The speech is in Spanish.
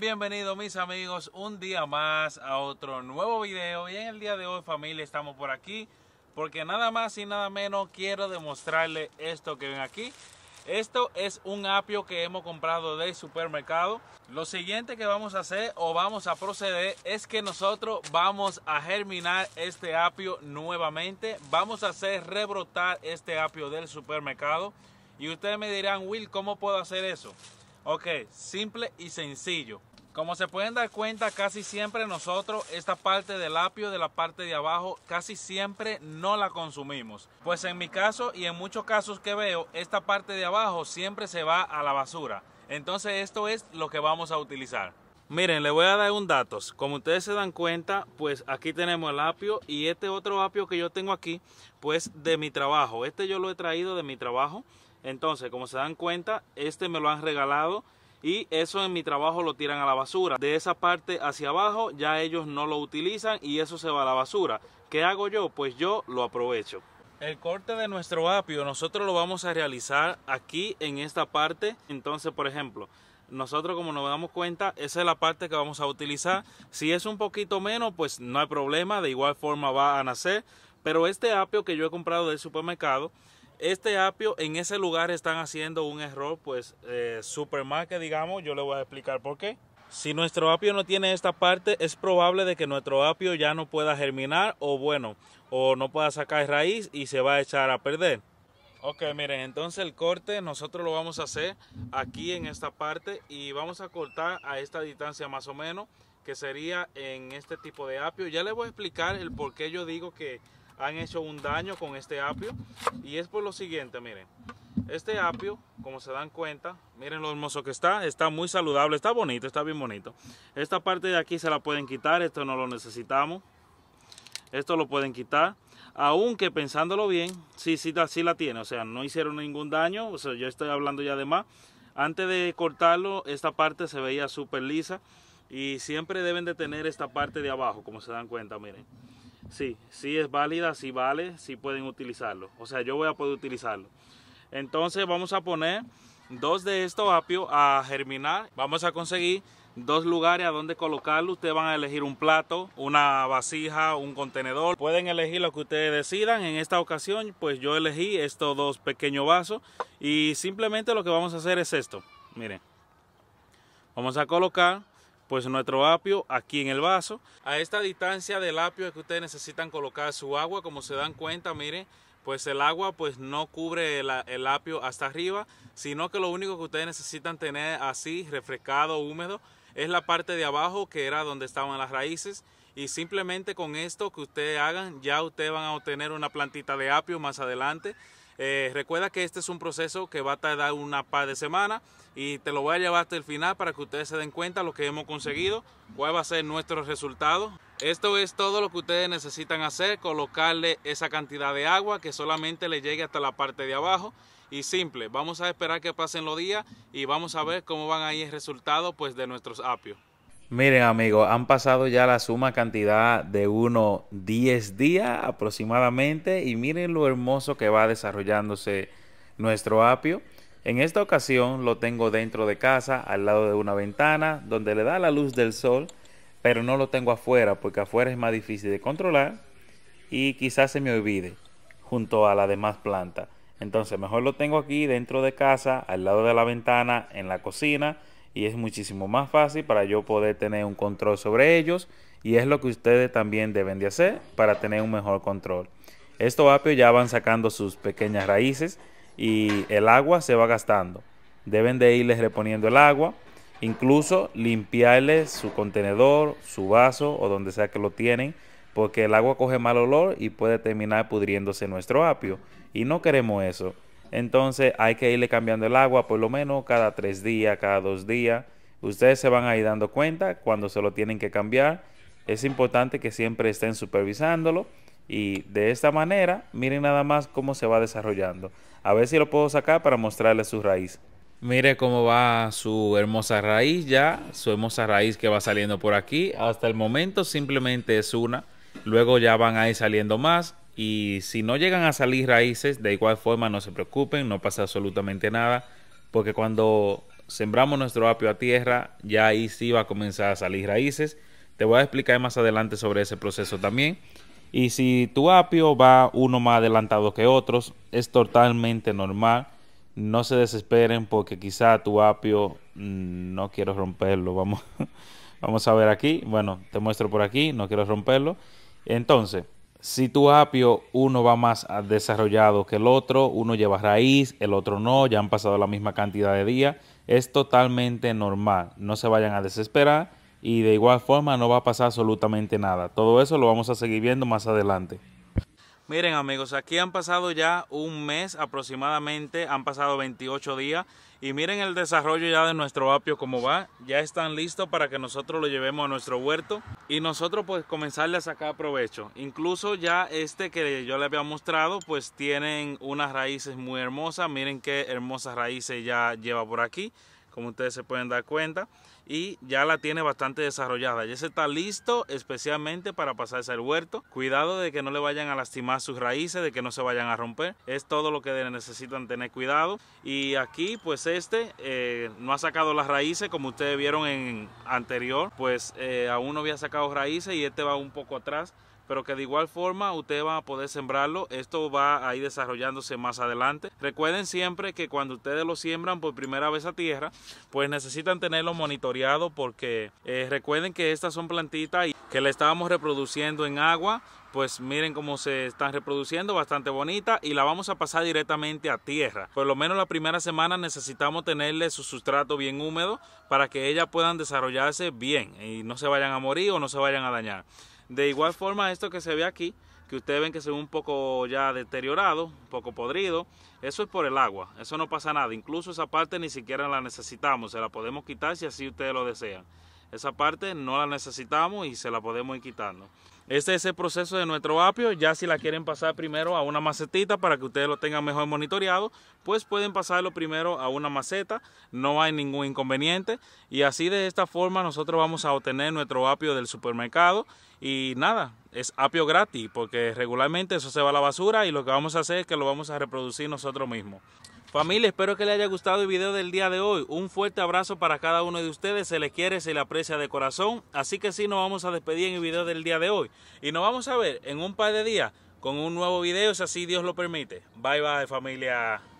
bienvenidos mis amigos un día más a otro nuevo video y en el día de hoy familia estamos por aquí porque nada más y nada menos quiero demostrarle esto que ven aquí esto es un apio que hemos comprado del supermercado lo siguiente que vamos a hacer o vamos a proceder es que nosotros vamos a germinar este apio nuevamente vamos a hacer rebrotar este apio del supermercado y ustedes me dirán Will ¿cómo puedo hacer eso? Ok, simple y sencillo. Como se pueden dar cuenta, casi siempre nosotros esta parte del apio de la parte de abajo casi siempre no la consumimos. Pues en mi caso y en muchos casos que veo, esta parte de abajo siempre se va a la basura. Entonces esto es lo que vamos a utilizar. Miren, les voy a dar un dato. Como ustedes se dan cuenta, pues aquí tenemos el apio y este otro apio que yo tengo aquí, pues de mi trabajo. Este yo lo he traído de mi trabajo. Entonces, como se dan cuenta, este me lo han regalado y eso en mi trabajo lo tiran a la basura. De esa parte hacia abajo ya ellos no lo utilizan y eso se va a la basura. ¿Qué hago yo? Pues yo lo aprovecho. El corte de nuestro apio nosotros lo vamos a realizar aquí en esta parte. Entonces, por ejemplo, nosotros como nos damos cuenta, esa es la parte que vamos a utilizar. Si es un poquito menos, pues no hay problema, de igual forma va a nacer. Pero este apio que yo he comprado del supermercado, este apio en ese lugar están haciendo un error, pues eh, que digamos, yo le voy a explicar por qué. Si nuestro apio no tiene esta parte, es probable de que nuestro apio ya no pueda germinar o bueno, o no pueda sacar raíz y se va a echar a perder. Ok, miren, entonces el corte nosotros lo vamos a hacer aquí en esta parte y vamos a cortar a esta distancia más o menos, que sería en este tipo de apio. Ya le voy a explicar el por qué yo digo que han hecho un daño con este apio y es por lo siguiente, miren. Este apio, como se dan cuenta, miren lo hermoso que está, está muy saludable, está bonito, está bien bonito. Esta parte de aquí se la pueden quitar, esto no lo necesitamos. Esto lo pueden quitar, aunque pensándolo bien, sí, sí, así la tiene, o sea, no hicieron ningún daño, o sea, yo estoy hablando ya de más. Antes de cortarlo, esta parte se veía súper lisa y siempre deben de tener esta parte de abajo, como se dan cuenta, miren. Sí, sí es válida, sí vale, sí pueden utilizarlo. O sea, yo voy a poder utilizarlo. Entonces vamos a poner dos de estos apios a germinar. Vamos a conseguir dos lugares a donde colocarlo. Ustedes van a elegir un plato, una vasija, un contenedor. Pueden elegir lo que ustedes decidan. En esta ocasión, pues yo elegí estos dos pequeños vasos. Y simplemente lo que vamos a hacer es esto. Miren. Vamos a colocar pues nuestro apio aquí en el vaso. A esta distancia del apio es que ustedes necesitan colocar su agua, como se dan cuenta, miren, pues el agua pues no cubre el, el, apio hasta arriba, sino que lo único que ustedes necesitan tener así refrescado, húmedo, es la parte de abajo que era donde estaban las raíces y simplemente con esto que ustedes hagan ya ustedes van a obtener una plantita de apio más adelante eh, recuerda que este es un proceso que va a tardar una par de semanas y te lo voy a llevar hasta el final para que ustedes se den cuenta lo que hemos conseguido, cuál va a ser nuestro resultado. Esto es todo lo que ustedes necesitan hacer, colocarle esa cantidad de agua que solamente le llegue hasta la parte de abajo y simple. Vamos a esperar que pasen los días y vamos a ver cómo van ahí el resultado pues de nuestros apios. Miren amigos, han pasado ya la suma cantidad de unos 10 días aproximadamente y miren lo hermoso que va desarrollándose nuestro apio. En esta ocasión lo tengo dentro de casa, al lado de una ventana, donde le da la luz del sol, pero no lo tengo afuera porque afuera es más difícil de controlar y quizás se me olvide junto a la demás planta. Entonces mejor lo tengo aquí dentro de casa, al lado de la ventana, en la cocina y es muchísimo más fácil para yo poder tener un control sobre ellos y es lo que ustedes también deben de hacer para tener un mejor control. Estos apios ya van sacando sus pequeñas raíces y el agua se va gastando. Deben de irles reponiendo el agua, incluso limpiarles su contenedor, su vaso o donde sea que lo tienen, porque el agua coge mal olor y puede terminar pudriéndose nuestro apio y no queremos eso. Entonces hay que irle cambiando el agua por lo menos cada tres días, cada dos días. Ustedes se van a ir dando cuenta cuando se lo tienen que cambiar. Es importante que siempre estén supervisándolo. Y de esta manera, miren nada más cómo se va desarrollando. A ver si lo puedo sacar para mostrarles su raíz. Mire cómo va su hermosa raíz ya, su hermosa raíz que va saliendo por aquí. Hasta el momento simplemente es una. Luego ya van a ir saliendo más. Y si no llegan a salir raíces, de igual forma no se preocupen, no pasa absolutamente nada, porque cuando sembramos nuestro apio a tierra, ya ahí sí va a comenzar a salir raíces. Te voy a explicar más adelante sobre ese proceso también. Y si tu apio va uno más adelantado que otros, es totalmente normal. No se desesperen porque quizá tu apio mm, no quiero romperlo. Vamos, vamos a ver aquí. Bueno, te muestro por aquí, no quiero romperlo. Entonces, si tu apio uno va más desarrollado que el otro, uno lleva raíz, el otro no, ya han pasado la misma cantidad de días, es totalmente normal, no se vayan a desesperar y de igual forma no va a pasar absolutamente nada. Todo eso lo vamos a seguir viendo más adelante. Miren amigos, aquí han pasado ya un mes aproximadamente, han pasado 28 días y miren el desarrollo ya de nuestro apio como va. Ya están listos para que nosotros lo llevemos a nuestro huerto y nosotros pues comenzarle a sacar provecho. Incluso ya este que yo les había mostrado pues tienen unas raíces muy hermosas. Miren qué hermosas raíces ya lleva por aquí como ustedes se pueden dar cuenta. Y ya la tiene bastante desarrollada. Ya se está listo especialmente para pasarse al huerto. Cuidado de que no le vayan a lastimar sus raíces, de que no se vayan a romper. Es todo lo que necesitan tener cuidado. Y aquí pues este eh, no ha sacado las raíces como ustedes vieron en anterior. Pues eh, aún no había sacado raíces y este va un poco atrás pero que de igual forma usted va a poder sembrarlo. Esto va a ir desarrollándose más adelante. Recuerden siempre que cuando ustedes lo siembran por primera vez a tierra, pues necesitan tenerlo monitoreado porque eh, recuerden que estas son plantitas que le estábamos reproduciendo en agua pues miren cómo se están reproduciendo, bastante bonita y la vamos a pasar directamente a tierra. Por lo menos la primera semana necesitamos tenerle su sustrato bien húmedo para que ellas puedan desarrollarse bien y no se vayan a morir o no se vayan a dañar. De igual forma, esto que se ve aquí, que ustedes ven que se ve un poco ya deteriorado, un poco podrido, eso es por el agua, eso no pasa nada, incluso esa parte ni siquiera la necesitamos, se la podemos quitar si así ustedes lo desean. Esa parte no la necesitamos y se la podemos ir quitando. Este es el proceso de nuestro apio. Ya si la quieren pasar primero a una macetita para que ustedes lo tengan mejor monitoreado, pues pueden pasarlo primero a una maceta. No hay ningún inconveniente. Y así de esta forma nosotros vamos a obtener nuestro apio del supermercado. Y nada, es apio gratis porque regularmente eso se va a la basura y lo que vamos a hacer es que lo vamos a reproducir nosotros mismos. Familia, espero que les haya gustado el video del día de hoy. Un fuerte abrazo para cada uno de ustedes. Se les quiere, se les aprecia de corazón. Así que sí, nos vamos a despedir en el video del día de hoy. Y nos vamos a ver en un par de días con un nuevo video, si así Dios lo permite. Bye bye familia.